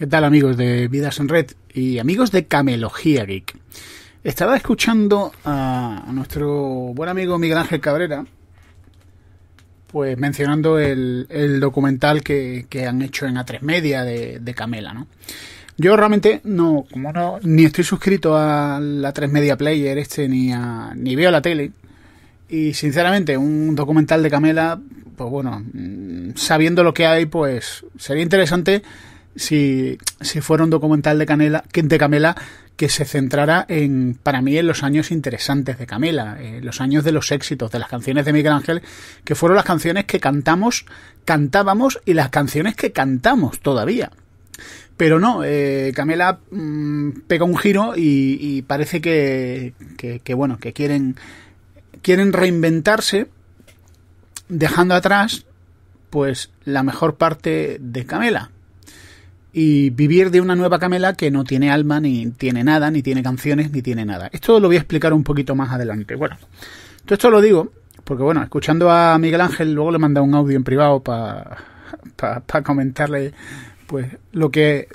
¿Qué tal amigos de Vidas en Red y amigos de Camelogía Geek? Estaba escuchando a nuestro buen amigo Miguel Ángel Cabrera, pues mencionando el, documental que, han hecho en A3 Media de, Camela, ¿no? Yo realmente no, como no, ni estoy suscrito a la 3 Media Player este, ni, ni veo la tele. Y sinceramente, un documental de Camela, pues bueno, mm, sabiendo lo que hay, pues sería interesante si, fuera un documental de, Canela, de Camela que se centrara en, para mí, en los años interesantes de Camela, eh, los años de los éxitos, de las canciones de Miguel Ángel, que fueron las canciones que cantamos, cantábamos y las canciones que cantamos todavía. Pero no, eh, Camela mm, pega un giro y, parece que, que, que, bueno, que quieren, quieren reinventarse, dejando atrás, pues, la mejor parte de Camela, y vivir de una nueva Camela que no tiene alma, ni tiene nada, ni tiene canciones, ni tiene nada. Esto lo voy a explicar un poquito más adelante. Bueno, todo esto lo digo porque, bueno, escuchando a Miguel Ángel, luego le manda un audio en privado para comentarle pues lo que,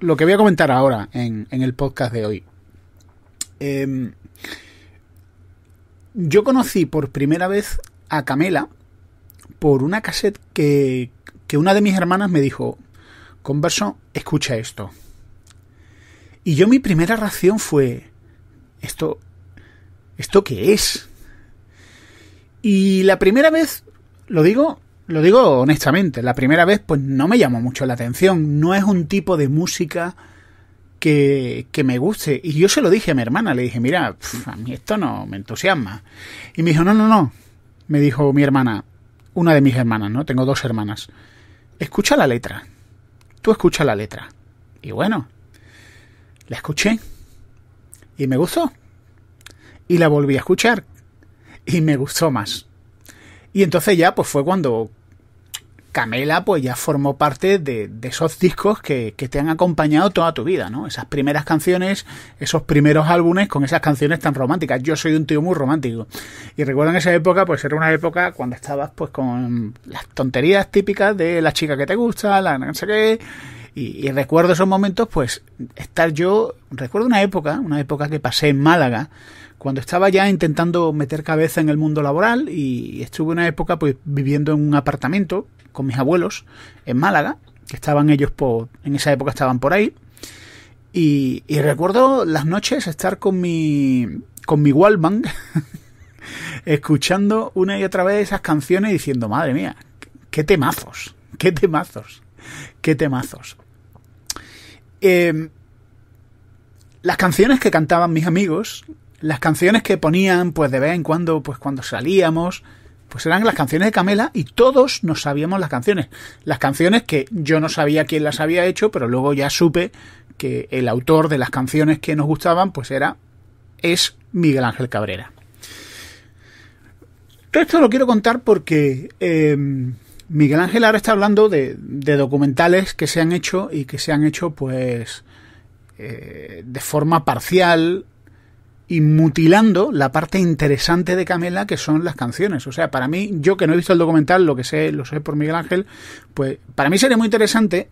lo que voy a comentar ahora en, en el podcast de hoy. Em, yo conocí por primera vez a Camela por una cassette que, que una de mis hermanas me dijo, converso, escucha esto. Y yo mi primera reacción fue, ¿esto, esto qué es? Y la primera vez, lo digo, lo digo honestamente, la primera vez pues no me llamó mucho la atención, no es un tipo de música que, que me guste. Y yo se lo dije a mi hermana, le dije, mira, a mí esto no me entusiasma. Y me dijo, no, no, no, me dijo mi hermana, una de mis hermanas, ¿no? Tengo dos hermanas. Escucha la letra tú escucha la letra. Y bueno, la escuché y me gustó. Y la volví a escuchar y me gustó más. Y entonces ya pues fue cuando Camela pues ya formó parte de, esos discos que, te han acompañado toda tu vida, ¿no? Esas primeras canciones, esos primeros álbumes con esas canciones tan románticas. Yo soy un tío muy romántico. Y recuerdo en esa época, pues era una época cuando estabas pues con las tonterías típicas de la chica que te gusta, la no sé qué. Y, y recuerdo esos momentos, pues estar yo, recuerdo una época, una época que pasé en Málaga, cuando estaba ya intentando meter cabeza en el mundo laboral y estuve una época pues viviendo en un apartamento con mis abuelos en Málaga, que estaban ellos en esa época estaban por ahí. Y, recuerdo las noches estar con mi, con mi Wallman, escuchando una y otra vez esas canciones diciendo, madre mía, qué temazos, qué temazos, qué temazos. Em, las canciones que cantaban mis amigos, las canciones que ponían pues de vez en cuando, pues cuando salíamos, pues eran las canciones de Camela y todos nos sabíamos las canciones. Las canciones que yo no sabía quién las había hecho, pero luego ya supe que el autor de las canciones que nos gustaban, pues era, es Miguel Ángel Cabrera. Todo esto lo quiero contar porque em, Miguel Ángel ahora está hablando de, documentales que se han hecho y que se han hecho pues eh, de forma parcial y mutilando la parte interesante de Camela que son las canciones. O sea, para mí, yo que no he visto el documental, lo que sé, lo sé por Miguel Ángel, pues para mí sería muy interesante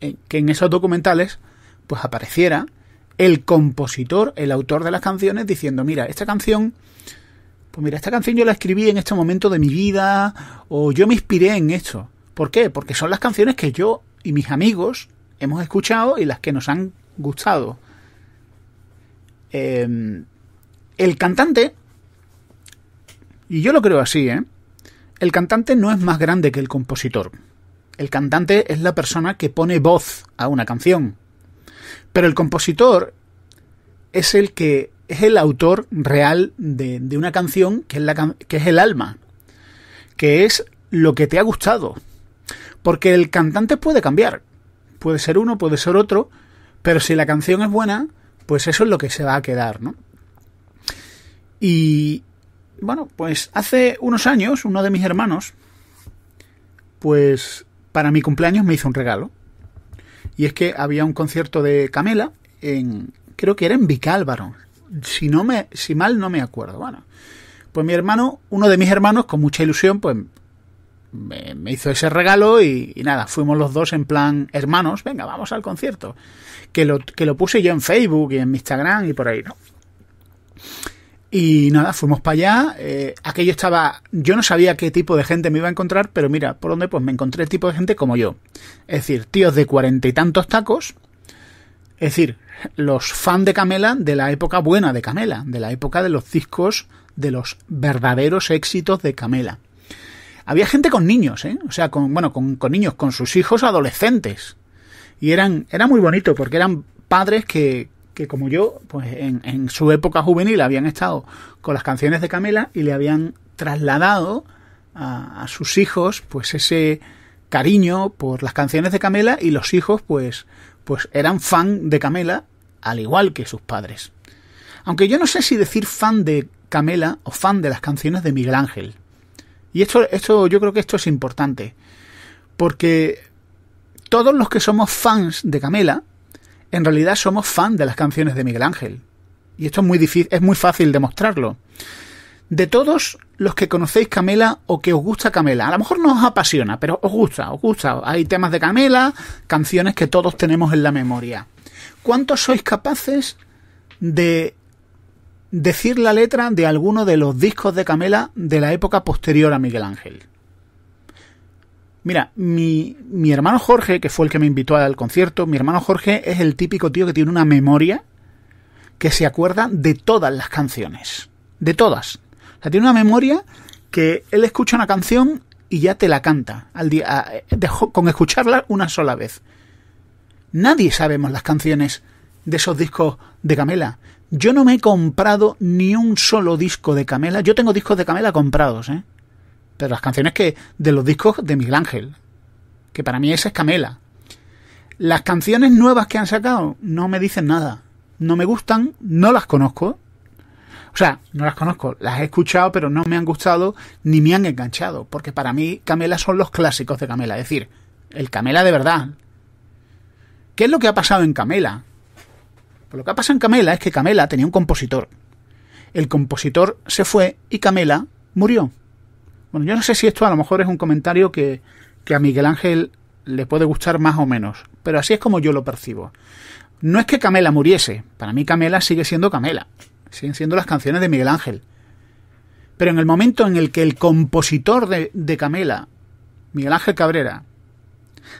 eh, que en esos documentales pues apareciera el compositor, el autor de las canciones diciendo, mira, esta canción pues mira, esta canción yo la escribí en este momento de mi vida o yo me inspiré en esto. ¿Por qué? Porque son las canciones que yo y mis amigos hemos escuchado y las que nos han gustado. Eh, el cantante, y yo lo creo así, ¿eh? El cantante no es más grande que el compositor. El cantante es la persona que pone voz a una canción. Pero el compositor es el que es el autor real de, una canción que es, la, que es el alma, que es lo que te ha gustado. Porque el cantante puede cambiar. Puede ser uno, puede ser otro, pero si la canción es buena, pues eso es lo que se va a quedar, ¿no? Y bueno, pues hace unos años uno de mis hermanos, pues para mi cumpleaños me hizo un regalo. Y es que había un concierto de Camela en, creo que era en Vicálvaro, si no me, si mal no me acuerdo. Bueno, pues mi hermano, uno de mis hermanos, con mucha ilusión, pues me, hizo ese regalo y, nada, fuimos los dos en plan hermanos, venga, vamos al concierto. Que lo, que lo puse yo en Facebook y en Instagram y por ahí, ¿no? Y nada, fuimos para allá. Eh, aquello estaba. Yo no sabía qué tipo de gente me iba a encontrar, pero mira, por dónde? pues me encontré el tipo de gente como yo. Es decir, tíos de cuarenta y tantos tacos. Es decir, los fans de Camela de la época buena de Camela, de la época de los discos, de los verdaderos éxitos de Camela. Había gente con niños, ¿eh? O sea, con, bueno, con, con niños, con sus hijos adolescentes. Y eran, era muy bonito porque eran padres que, que como yo, pues en, su época juvenil habían estado con las canciones de Camela y le habían trasladado a, sus hijos pues ese cariño por las canciones de Camela y los hijos pues pues eran fan de Camela al igual que sus padres. Aunque yo no sé si decir fan de Camela o fan de las canciones de Miguel Ángel. Y esto, esto yo creo que esto es importante. Porque todos los que somos fans de Camela, en realidad somos fan de las canciones de Miguel Ángel. Y esto es muy difícil, es muy fácil demostrarlo. De todos los que conocéis Camela o que os gusta Camela, a lo mejor no os apasiona, pero os gusta, os gusta. Hay temas de Camela, canciones que todos tenemos en la memoria. ¿Cuántos sois capaces de decir la letra de alguno de los discos de Camela de la época posterior a Miguel Ángel? Mira, mi, mi hermano Jorge, que fue el que me invitó al concierto, mi hermano Jorge es el típico tío que tiene una memoria que se acuerda de todas las canciones. De todas. O sea, tiene una memoria que él escucha una canción y ya te la canta al día, con escucharla una sola vez. Nadie sabemos las canciones de esos discos de Camela. Yo no me he comprado ni un solo disco de Camela. Yo tengo discos de Camela comprados, ¿eh? Pero las canciones que de los discos de Miguel Ángel, que para mí esa es Camela. Las canciones nuevas que han sacado no me dicen nada, no me gustan, no las conozco. O sea, no las conozco, las he escuchado, pero no me han gustado ni me han enganchado, porque para mí Camela son los clásicos de Camela, es decir, el Camela de verdad. ¿Qué es lo que ha pasado en Camela? Pues lo que ha pasado en Camela es que Camela tenía un compositor. El compositor se fue y Camela murió. Bueno, yo no sé si esto a lo mejor es un comentario que, a Miguel Ángel le puede gustar más o menos, pero así es como yo lo percibo. No es que Camela muriese, para mí Camela sigue siendo Camela, siguen siendo las canciones de Miguel Ángel. Pero en el momento en el que el compositor de, de Camela, Miguel Ángel Cabrera,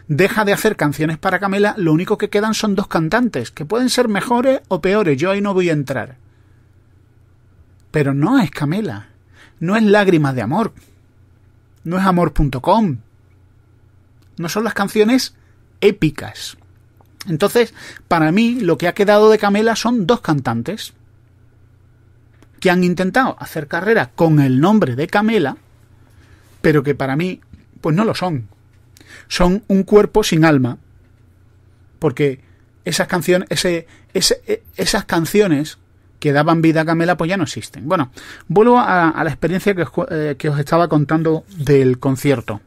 deja de hacer canciones para Camela, lo único que quedan son dos cantantes, que pueden ser mejores o peores, yo ahí no voy a entrar. Pero no es Camela, no es Lágrimas de Amor, no es amor.com. No son las canciones épicas. Entonces, para mí, lo que ha quedado de Camela son dos cantantes que han intentado hacer carrera con el nombre de Camela, pero que para mí, pues no lo son. Son un cuerpo sin alma. Porque esas canciones, ese, esas canciones que daban vida a Camela pues ya no existen. Bueno, vuelvo a, la experiencia que os, eh, que os estaba contando del concierto.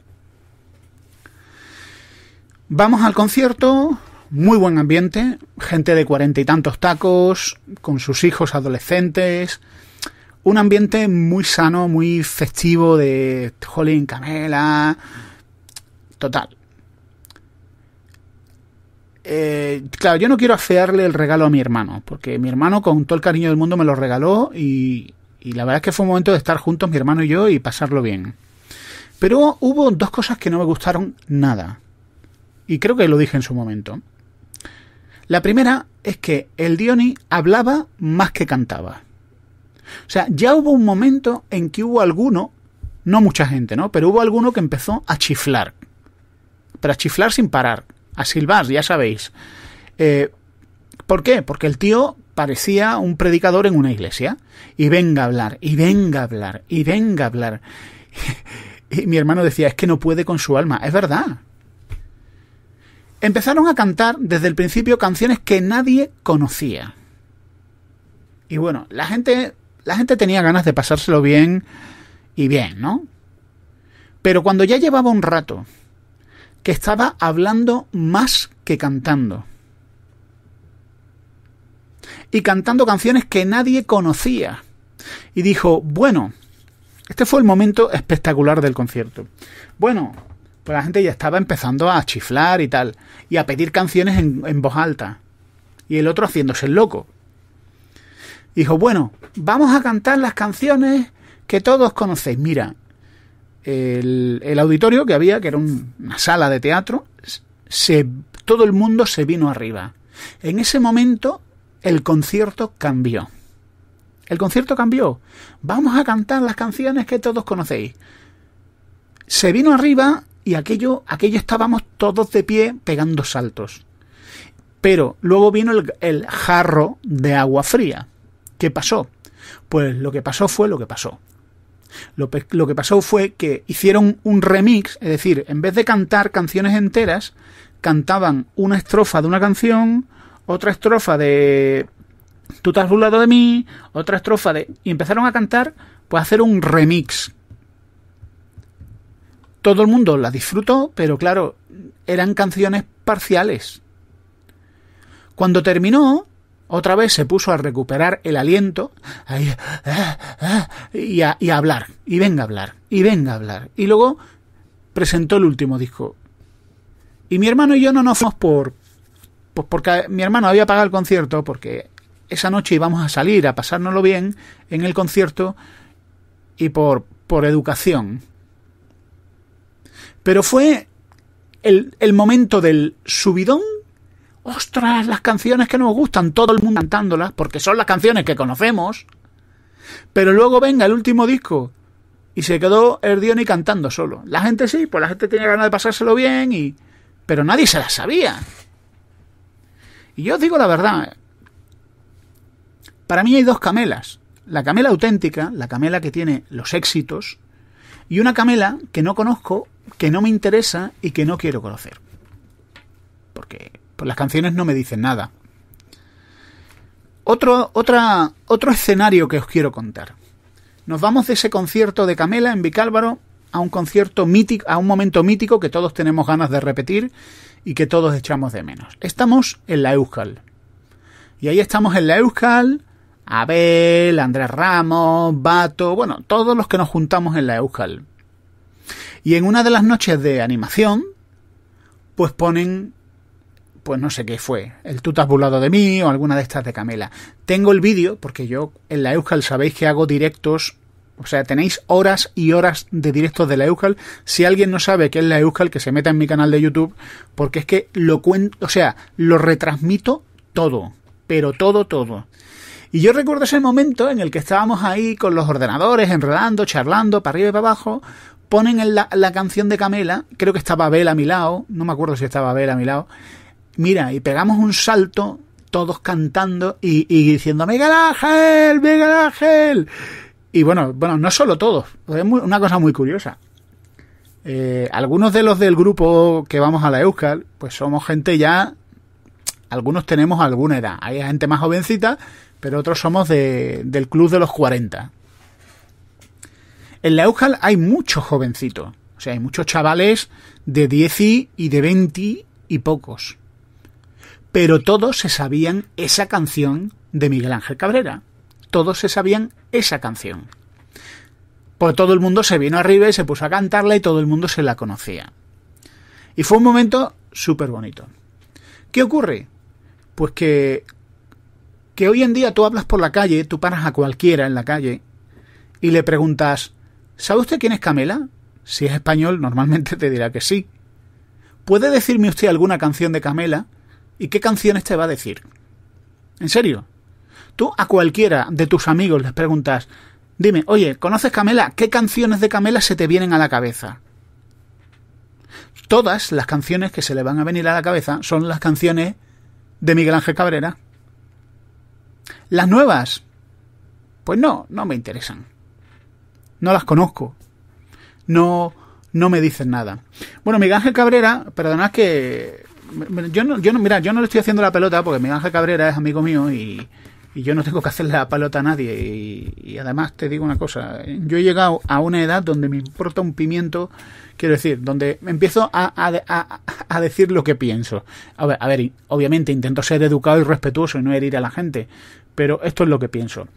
Vamos al concierto, muy buen ambiente, gente de cuarenta y tantos tacos, con sus hijos adolescentes, un ambiente muy sano, muy festivo de Jolín Camela. Total, eh, claro, yo no quiero afearle el regalo a mi hermano, porque mi hermano con todo el cariño del mundo me lo regaló y, la verdad es que fue un momento de estar juntos mi hermano y yo y pasarlo bien. Pero hubo dos cosas que no me gustaron nada. Y creo que lo dije en su momento. La primera es que el Diony hablaba más que cantaba. O sea, ya hubo un momento en que hubo alguno, no mucha gente, ¿no? Pero hubo alguno que empezó a chiflar. Pero a chiflar sin parar a silbar, ya sabéis. Eh, ¿Por qué? Porque el tío parecía un predicador en una iglesia. Y venga a hablar, y venga a hablar, y venga a hablar. y mi hermano decía, es que no puede con su alma. Es verdad. Empezaron a cantar desde el principio canciones que nadie conocía. Y bueno, la gente, la gente tenía ganas de pasárselo bien y bien, ¿no? Pero cuando ya llevaba un rato que estaba hablando más que cantando. Y cantando canciones que nadie conocía. Y dijo, bueno, este fue el momento espectacular del concierto. Bueno, pues la gente ya estaba empezando a chiflar y tal, y a pedir canciones en, voz alta. Y el otro haciéndose el loco. Dijo, bueno, vamos a cantar las canciones que todos conocéis. Mira, el, auditorio que había, que era una sala de teatro, se, todo el mundo se vino arriba. En ese momento el concierto cambió. El concierto cambió. Vamos a cantar las canciones que todos conocéis. Se vino arriba y aquello, aquello estábamos todos de pie pegando saltos. Pero luego vino el, el jarro de agua fría. ¿Qué pasó? Pues lo que pasó fue lo que pasó. Lo, que pasó fue que hicieron un remix, es decir, en vez de cantar canciones enteras, cantaban una estrofa de una canción, otra estrofa de Tú te has burlado de mí, otra estrofa de... Y empezaron a cantar, pues a hacer un remix. Todo el mundo la disfrutó, pero claro, eran canciones parciales. Cuando terminó, otra vez se puso a recuperar el aliento y, a, hablar, y venga a hablar, y venga a hablar. Y luego presentó el último disco. Y mi hermano y yo no nos fuimos por, pues porque mi hermano había pagado el concierto, porque esa noche íbamos a salir a pasárnoslo bien en el concierto y por, por educación. Pero fue el, el momento del subidón ostras, las canciones que nos gustan, todo el mundo cantándolas, porque son las canciones que conocemos. Pero luego venga el último disco y se quedó Erdioni cantando solo. La gente sí, pues la gente tenía ganas de pasárselo bien y... Pero nadie se las sabía. Y yo os digo la verdad. Para mí hay dos camelas. La camela auténtica, la camela que tiene los éxitos, y una camela que no conozco, que no me interesa y que no quiero conocer. Porque las canciones no me dicen nada. Otro, otra, otro escenario que os quiero contar. Nos vamos de ese concierto de Camela en Vicálvaro a un concierto mítico, a un momento mítico que todos tenemos ganas de repetir y que todos echamos de menos. Estamos en la Euskal. Y ahí estamos en la Euskal, Abel, Andrés Ramos, Bato, bueno, todos los que nos juntamos en la Euskal. Y en una de las noches de animación, pues ponen pues no sé qué fue, el tú te has burlado de mí o alguna de estas de Camela. Tengo el vídeo, porque yo en la Euskal sabéis que hago directos, o sea, tenéis horas y horas de directos de la Euskal. Si alguien no sabe qué es la Euskal, que se meta en mi canal de YouTube, porque es que lo cuento, o sea, lo retransmito todo, pero todo, todo. Y yo recuerdo ese momento en el que estábamos ahí con los ordenadores, enredando, charlando, para arriba y para abajo, ponen la, la canción de Camela, creo que estaba Abel a mi lado, no me acuerdo si estaba Abel a mi lado, mira, y pegamos un salto, todos cantando y, y diciendo, Miguel Ángel, Miguel Ángel. Y bueno, bueno, no solo todos, es una cosa muy curiosa. Eh, algunos de los del grupo que vamos a la Euskal, pues somos gente ya, algunos tenemos alguna edad, hay gente más jovencita, pero otros somos del club de los 40. En la Euskal hay muchos jovencitos, o sea, hay muchos chavales de 10 y, y de 20 y pocos pero todos se sabían esa canción de Miguel Ángel Cabrera. Todos se sabían esa canción. Por pues todo el mundo se vino arriba y se puso a cantarla y todo el mundo se la conocía. Y fue un momento súper bonito. ¿Qué ocurre? Pues que, que hoy en día tú hablas por la calle, tú paras a cualquiera en la calle y le preguntas, ¿sabe usted quién es Camela? Si es español, normalmente te dirá que sí. ¿Puede decirme usted alguna canción de Camela? ¿Y qué canciones te va a decir? ¿En serio? Tú a cualquiera de tus amigos les preguntas, dime, oye, ¿conoces Camela? ¿Qué canciones de Camela se te vienen a la cabeza? Todas las canciones que se le van a venir a la cabeza son las canciones de Miguel Ángel Cabrera. Las nuevas, pues no, no me interesan. No las conozco. No, no me dicen nada. Bueno, Miguel Ángel Cabrera, perdonad que yo no, yo no, mira, yo no le estoy haciendo la pelota porque mi Ángel Cabrera es amigo mío y, yo no tengo que hacer la pelota a nadie. Y, además te digo una cosa, yo he llegado a una edad donde me importa un pimiento, quiero decir, donde empiezo a, decir lo que pienso. A ver, a ver, obviamente intento ser educado y respetuoso y no herir a la gente, pero esto es lo que pienso.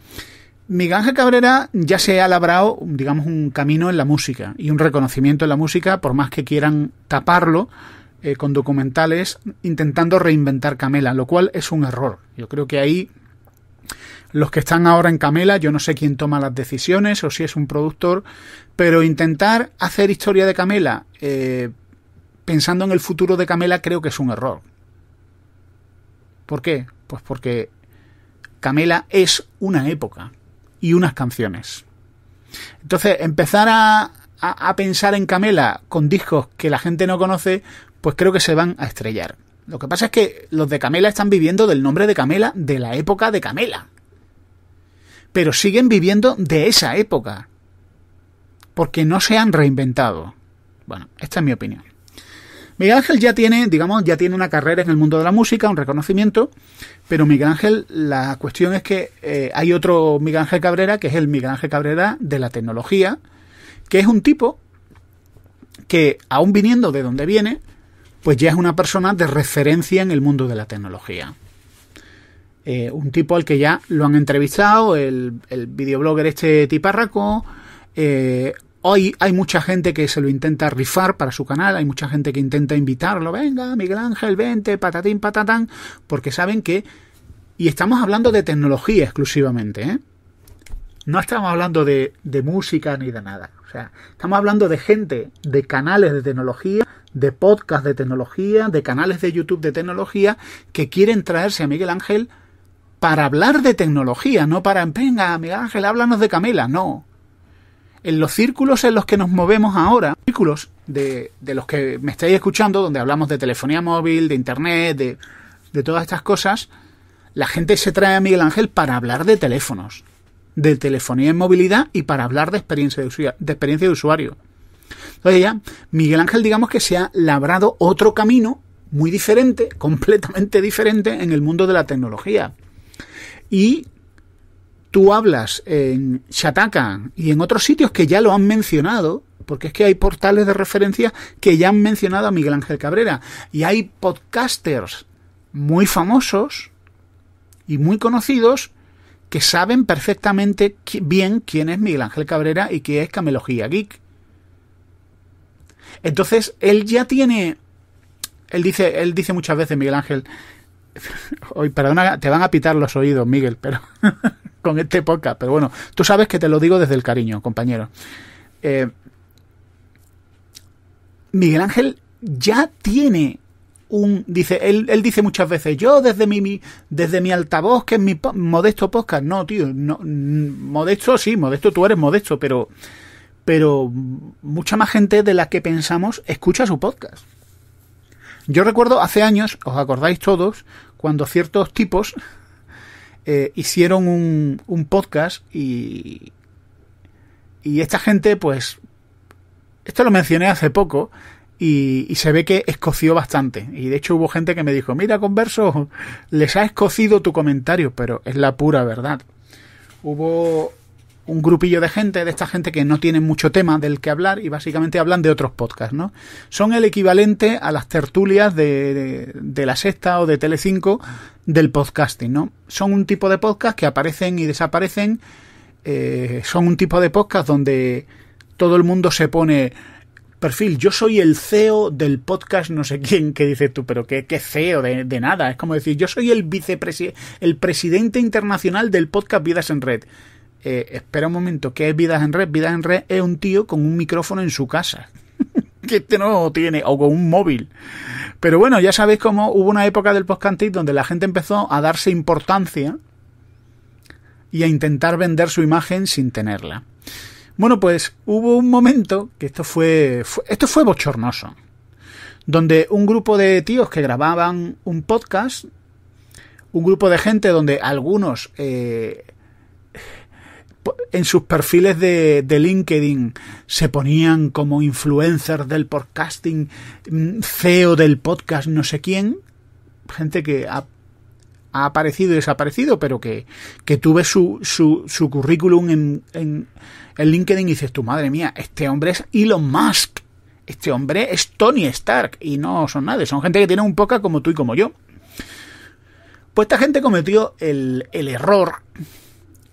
Mi Ángel Cabrera ya se ha labrado, digamos, un camino en la música y un reconocimiento en la música, por más que quieran taparlo, eh, con documentales intentando reinventar Camela, lo cual es un error. Yo creo que ahí los que están ahora en Camela, yo no sé quién toma las decisiones o si es un productor, pero intentar hacer historia de Camela eh, pensando en el futuro de Camela creo que es un error. ¿Por qué? Pues porque Camela es una época y unas canciones. Entonces, empezar a, a, a pensar en Camela con discos que la gente no conoce, pues creo que se van a estrellar. Lo que pasa es que los de Camela están viviendo del nombre de Camela de la época de Camela. Pero siguen viviendo de esa época. Porque no se han reinventado. Bueno, esta es mi opinión. Miguel Ángel ya tiene, digamos, ya tiene una carrera en el mundo de la música, un reconocimiento, pero Miguel Ángel, la cuestión es que eh, hay otro Miguel Ángel Cabrera, que es el Miguel Ángel Cabrera de la tecnología, que es un tipo que, aún viniendo de donde viene, pues ya es una persona de referencia en el mundo de la tecnología. Eh, un tipo al que ya lo han entrevistado, el, videoblogger este tiparraco. Eh, hoy hay mucha gente que se lo intenta rifar para su canal, hay mucha gente que intenta invitarlo, venga, Miguel Ángel, vente, patatín, patatán, porque saben que... Y estamos hablando de tecnología exclusivamente, ¿eh? No estamos hablando de, de música ni de nada. O sea, estamos hablando de gente, de canales de tecnología, de podcast de tecnología, de canales de YouTube de tecnología que quieren traerse a Miguel Ángel para hablar de tecnología, no para, venga, Miguel Ángel, háblanos de Camela, no. En los círculos en los que nos movemos ahora, círculos de, los que me estáis escuchando, donde hablamos de telefonía móvil, de internet, de, de todas estas cosas, la gente se trae a Miguel Ángel para hablar de teléfonos, de telefonía en movilidad y para hablar de experiencia de, usuario. Entonces ya Miguel Ángel digamos que se ha labrado otro camino muy diferente, completamente diferente en el mundo de la tecnología. Y tú hablas en Shataka y en otros sitios que ya lo han mencionado, porque es que hay portales de referencia que ya han mencionado a Miguel Ángel Cabrera, y hay podcasters muy famosos y muy conocidos que saben perfectamente bien quién es Miguel Ángel Cabrera y qué es Camelogía Geek. Entonces, él ya tiene. Él dice, él dice muchas veces, Miguel Ángel. Hoy, perdona, te van a pitar los oídos, Miguel, pero. con este podcast. Pero bueno, tú sabes que te lo digo desde el cariño, compañero. Eh, Miguel Ángel ya tiene un. Dice, él, él dice muchas veces, yo desde mi, mi, desde mi altavoz, que es mi modesto podcast. No, tío, no, mm, modesto sí, modesto tú eres modesto, pero pero mucha más gente de la que pensamos escucha su podcast. Yo recuerdo hace años, os acordáis todos, cuando ciertos tipos eh, hicieron un, podcast y, y esta gente, pues, esto lo mencioné hace poco y, y, se ve que escoció bastante. Y de hecho hubo gente que me dijo, mira, converso, les ha escocido tu comentario, pero es la pura verdad. Hubo un grupillo de gente, de esta gente que no tiene mucho tema del que hablar y básicamente hablan de otros podcasts, ¿no? Son el equivalente a las tertulias de, de, La Sexta o de Telecinco del podcasting, ¿no? Son un tipo de podcast que aparecen y desaparecen, eh, son un tipo de podcast donde todo el mundo se pone perfil, yo soy el CEO del podcast no sé quién, que dices tú, pero qué, CEO de, de nada, es como decir, yo soy el vicepresidente, el presidente internacional del podcast Vidas en Red eh, espera un momento, ¿qué es Vidas en Red? Vidas en Red es un tío con un micrófono en su casa. que este no tiene, o con un móvil. Pero bueno, ya sabéis cómo hubo una época del podcast donde la gente empezó a darse importancia y a intentar vender su imagen sin tenerla. Bueno, pues hubo un momento que esto fue, esto fue bochornoso, donde un grupo de tíos que grababan un podcast, un grupo de gente donde algunos eh, en sus perfiles de, LinkedIn se ponían como influencers del podcasting, mm, CEO del podcast no sé quién, gente que ha, aparecido y desaparecido, pero que, que tuve su, su, su currículum en, en, LinkedIn y dices, tu madre mía, este hombre es Elon Musk, este hombre es Tony Stark y no son nadie, son gente que tiene un poca como tú y como yo. Pues esta gente cometió el, el error,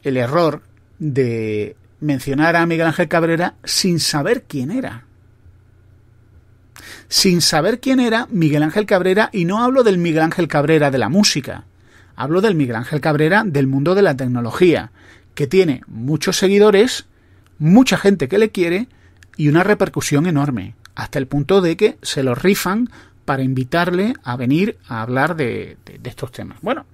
el error de mencionar a Miguel Ángel Cabrera sin saber quién era. Sin saber quién era Miguel Ángel Cabrera, y no hablo del Miguel Ángel Cabrera de la música, hablo del Miguel Ángel Cabrera del mundo de la tecnología, que tiene muchos seguidores, mucha gente que le quiere y una repercusión enorme, hasta el punto de que se lo rifan para invitarle a venir a hablar de, estos temas. Bueno,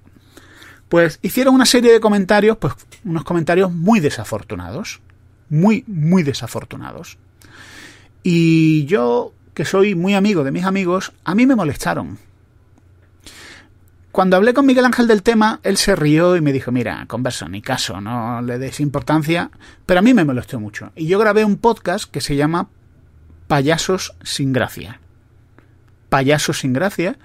pues hicieron una serie de comentarios, pues unos comentarios muy desafortunados, muy, muy desafortunados. Y yo, que soy muy amigo de mis amigos, a mí me molestaron. Cuando hablé con Miguel Ángel del tema, él se rió y me dijo, mira, converso, ni caso, no le des importancia, pero a mí me molestó mucho. Y yo grabé un podcast que se llama Payasos sin Gracia. Payasos sin Gracia,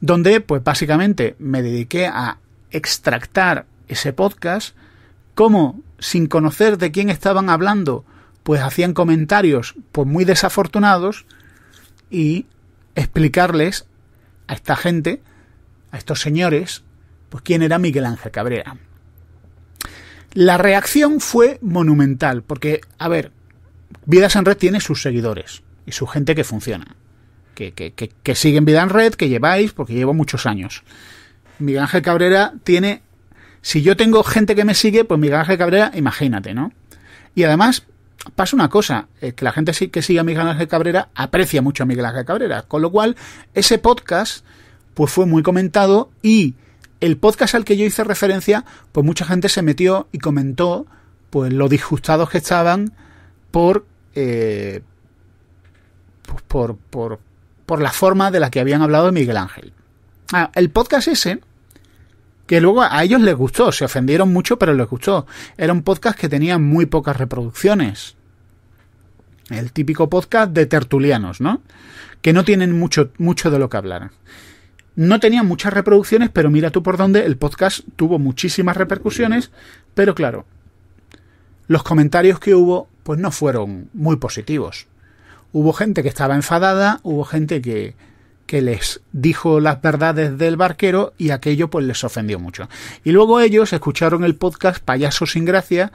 donde pues básicamente me dediqué a extractar ese podcast, ...como sin conocer de quién estaban hablando, pues hacían comentarios pues muy desafortunados y explicarles a esta gente, a estos señores, pues quién era Miguel Ángel Cabrera. La reacción fue monumental, porque, a ver, Vidas en Red tiene sus seguidores y su gente que funciona, que, que, que siguen Vida en Red, que lleváis, porque llevo muchos años. Miguel Ángel Cabrera tiene... Si yo tengo gente que me sigue, pues Miguel Ángel Cabrera, imagínate, ¿no? Y además pasa una cosa, es eh, que la gente que sigue a Miguel Ángel Cabrera aprecia mucho a Miguel Ángel Cabrera, con lo cual ese podcast pues fue muy comentado y el podcast al que yo hice referencia, pues mucha gente se metió y comentó pues lo disgustados que estaban por eh, pues por, por, por la forma de la que habían hablado de Miguel Ángel. Ah, el podcast ese, que luego a ellos les gustó, se ofendieron mucho, pero les gustó. Era un podcast que tenía muy pocas reproducciones. El típico podcast de tertulianos, ¿no? Que no tienen mucho, mucho de lo que hablar. No tenía muchas reproducciones, pero mira tú por dónde el podcast tuvo muchísimas repercusiones, pero claro, los comentarios que hubo, pues no fueron muy positivos. Hubo gente que estaba enfadada, hubo gente que, que les dijo las verdades del barquero y aquello pues les ofendió mucho. Y luego ellos escucharon el podcast Payaso sin Gracia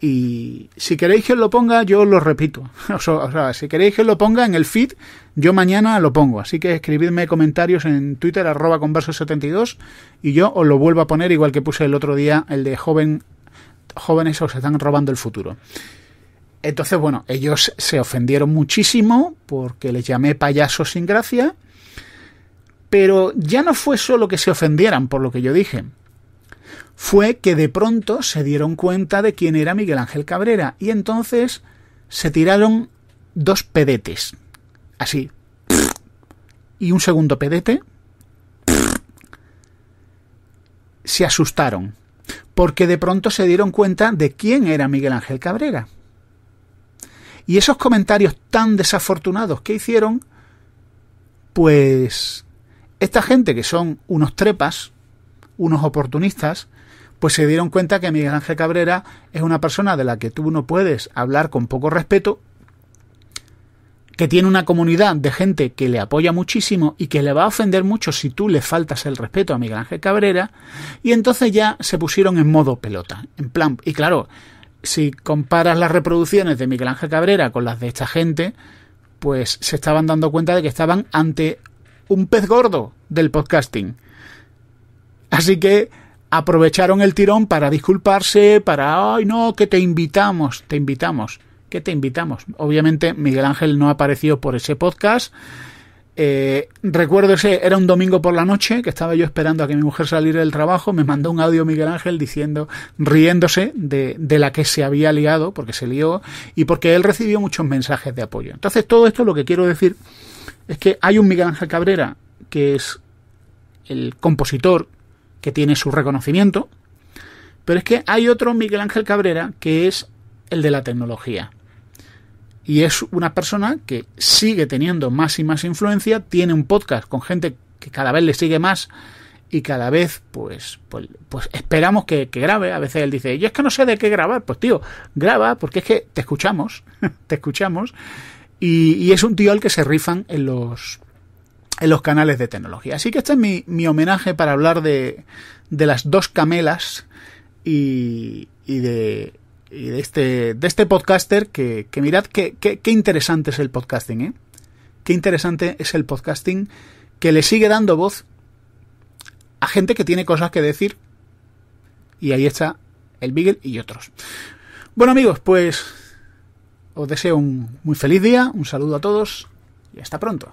y si queréis que os lo ponga, yo lo repito. O sea, si queréis que os lo ponga en el feed, yo mañana lo pongo. Así que escribidme comentarios en Twitter, arroba converso72, y yo os lo vuelvo a poner igual que puse el otro día el de joven, jóvenes os están robando el futuro. Entonces, bueno, ellos se ofendieron muchísimo porque les llamé payasos sin gracia pero ya no fue solo que se ofendieran por lo que yo dije, fue que de pronto se dieron cuenta de quién era Miguel Ángel Cabrera y entonces se tiraron dos pedetes, así, y un segundo pedete, se asustaron, porque de pronto se dieron cuenta de quién era Miguel Ángel Cabrera. Y esos comentarios tan desafortunados que hicieron, pues esta gente que son unos trepas, unos oportunistas, pues se dieron cuenta que Miguel Ángel Cabrera es una persona de la que tú no puedes hablar con poco respeto, que tiene una comunidad de gente que le apoya muchísimo y que le va a ofender mucho si tú le faltas el respeto a Miguel Ángel Cabrera, y entonces ya se pusieron en modo pelota, en plan, y claro, si comparas las reproducciones de Miguel Ángel Cabrera con las de esta gente, pues se estaban dando cuenta de que estaban ante un pez gordo del podcasting. Así que aprovecharon el tirón para disculparse, para, ay no, que te invitamos, te invitamos, que te invitamos. Obviamente Miguel Ángel no apareció por ese podcast. Eh, recuerdo ese, era un domingo por la noche que estaba yo esperando a que mi mujer saliera del trabajo. Me mandó un audio Miguel Ángel diciendo, riéndose de, de, la que se había liado, porque se lió y porque él recibió muchos mensajes de apoyo. Entonces, todo esto lo que quiero decir es que hay un Miguel Ángel Cabrera que es el compositor que tiene su reconocimiento, pero es que hay otro Miguel Ángel Cabrera que es el de la tecnología. Y es una persona que sigue teniendo más y más influencia, tiene un podcast con gente que cada vez le sigue más y cada vez pues, pues, pues esperamos que, que, grabe. A veces él dice, yo es que no sé de qué grabar. Pues tío, graba porque es que te escuchamos, te escuchamos y, es un tío al que se rifan en los, en los canales de tecnología. Así que este es mi, homenaje para hablar de, de las dos camelas y, y de, y de este, de este podcaster que, mirad qué interesante es el podcasting, ¿eh? Qué interesante es el podcasting que le sigue dando voz a gente que tiene cosas que decir. Y ahí está el Beagle y otros. Bueno amigos, pues os deseo un muy feliz día, un saludo a todos y hasta pronto.